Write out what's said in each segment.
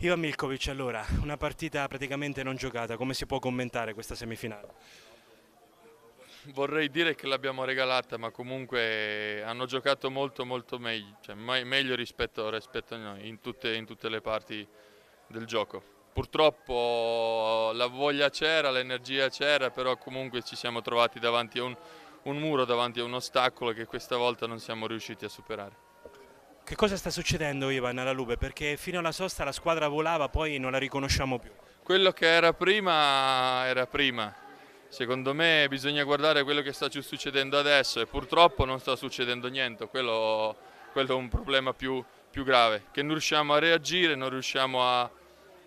Ivan Milkovic, allora, una partita praticamente non giocata, come si può commentare questa semifinale? Vorrei dire che l'abbiamo regalata, ma comunque hanno giocato molto molto meglio, cioè meglio rispetto, rispetto, a noi in tutte, in tutte le parti del gioco. Purtroppo la voglia c'era, l'energia c'era, però comunque ci siamo trovati davanti a un, un muro, davanti a un ostacolo che questa volta non siamo riusciti a superare. Che cosa sta succedendo Ivan alla Lube? Perché fino alla sosta la squadra volava, poi non la riconosciamo più. Quello che era prima era prima. Secondo me bisogna guardare quello che sta succedendo adesso e purtroppo non sta succedendo niente, quello, quello è un problema più, più, grave, che non riusciamo a reagire, non riusciamo a,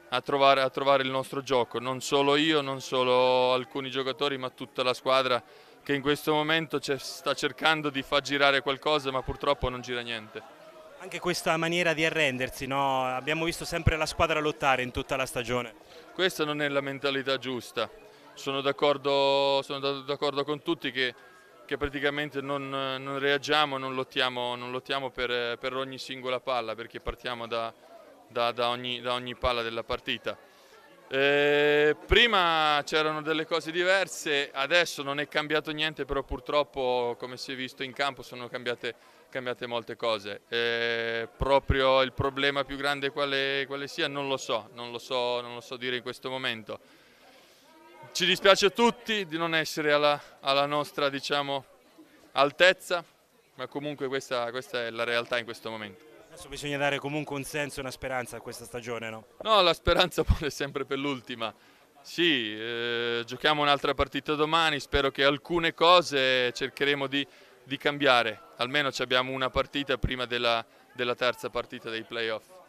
a, trovare, a trovare il nostro gioco, non solo io, non solo alcuni giocatori, ma tutta la squadra che in questo momento sta cercando di far girare qualcosa ma purtroppo non gira niente. Anche questa maniera di arrendersi, no? abbiamo visto sempre la squadra lottare in tutta la stagione. Questa non è la mentalità giusta, sono d'accordo, con tutti che, che praticamente non, non, reagiamo, non lottiamo, non lottiamo per, per, ogni singola palla perché partiamo da, da, da, ogni, da ogni palla della partita. Eh, prima c'erano delle cose diverse, adesso non è cambiato niente, però purtroppo come si è visto in campo sono cambiate, cambiate molte cose. Eh, proprio il problema più grande quale, quale sia non lo, so, non lo so, non lo so dire in questo momento. Ci dispiace a tutti di non essere alla, alla nostra diciamo, altezza, ma comunque questa, questa è la realtà in questo momento. Adesso bisogna dare comunque un senso e una speranza a questa stagione, no? No, la speranza vuole sempre per l'ultima. Sì, eh, giochiamo un'altra partita domani, spero che alcune cose cercheremo di, di cambiare, almeno abbiamo una partita prima della, della terza partita dei playoff.